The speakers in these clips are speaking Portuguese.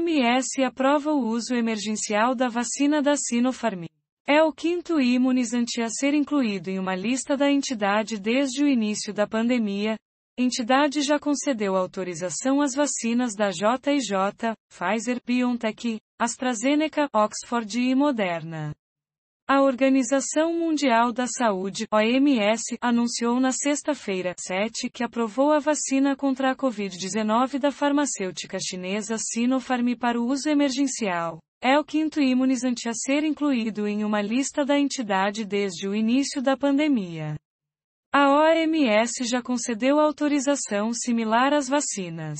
OMS aprova o uso emergencial da vacina da Sinopharm. É o quinto imunizante a ser incluído em uma lista da entidade desde o início da pandemia. A entidade já concedeu autorização às vacinas da J&J, Pfizer, BioNTech, AstraZeneca, Oxford e Moderna. A Organização Mundial da Saúde, OMS, anunciou na sexta-feira, 7, que aprovou a vacina contra a Covid-19 da farmacêutica chinesa Sinopharm para o uso emergencial. É o quinto imunizante a ser incluído em uma lista da entidade desde o início da pandemia. A OMS já concedeu autorização similar às vacinas.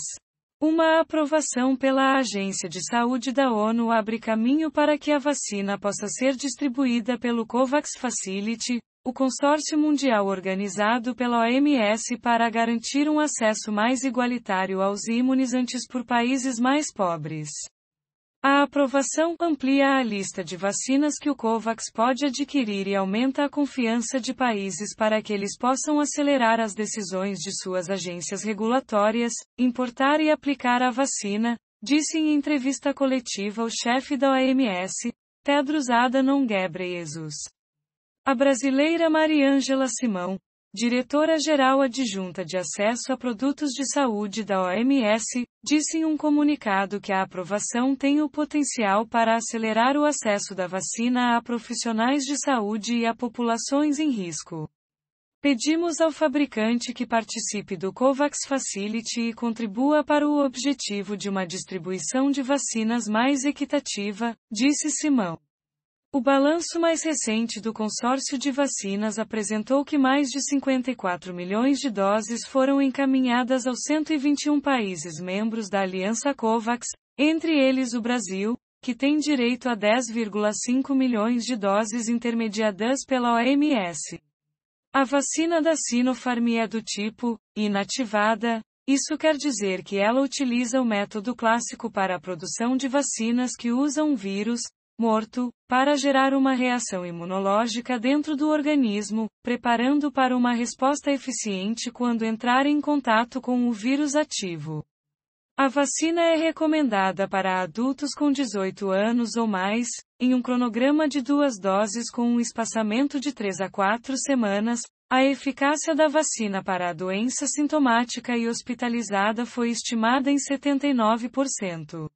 Uma aprovação pela Agência de Saúde da ONU abre caminho para que a vacina possa ser distribuída pelo COVAX Facility, o consórcio mundial organizado pela OMS para garantir um acesso mais igualitário aos imunizantes por países mais pobres. A aprovação amplia a lista de vacinas que o COVAX pode adquirir e aumenta a confiança de países para que eles possam acelerar as decisões de suas agências regulatórias, importar e aplicar a vacina, disse em entrevista coletiva o chefe da OMS, Tedros Adhanom Ghebreyesus. A brasileira Mariângela Simão, diretora-geral adjunta de acesso a produtos de saúde da OMS, disse em um comunicado que a aprovação tem o potencial para acelerar o acesso da vacina a profissionais de saúde e a populações em risco. Pedimos ao fabricante que participe do COVAX Facility e contribua para o objetivo de uma distribuição de vacinas mais equitativa, disse Simão. O balanço mais recente do consórcio de vacinas apresentou que mais de 54 milhões de doses foram encaminhadas aos 121 países membros da Aliança COVAX, entre eles o Brasil, que tem direito a 10,5 milhões de doses intermediadas pela OMS. A vacina da Sinopharm é do tipo inativada, isso quer dizer que ela utiliza o método clássico para a produção de vacinas que usam um vírus, morto, para gerar uma reação imunológica dentro do organismo, preparando para uma resposta eficiente quando entrar em contato com o vírus ativo. A vacina é recomendada para adultos com 18 anos ou mais, em um cronograma de duas doses com um espaçamento de 3 a 4 semanas. A eficácia da vacina para a doença sintomática e hospitalizada foi estimada em 79%.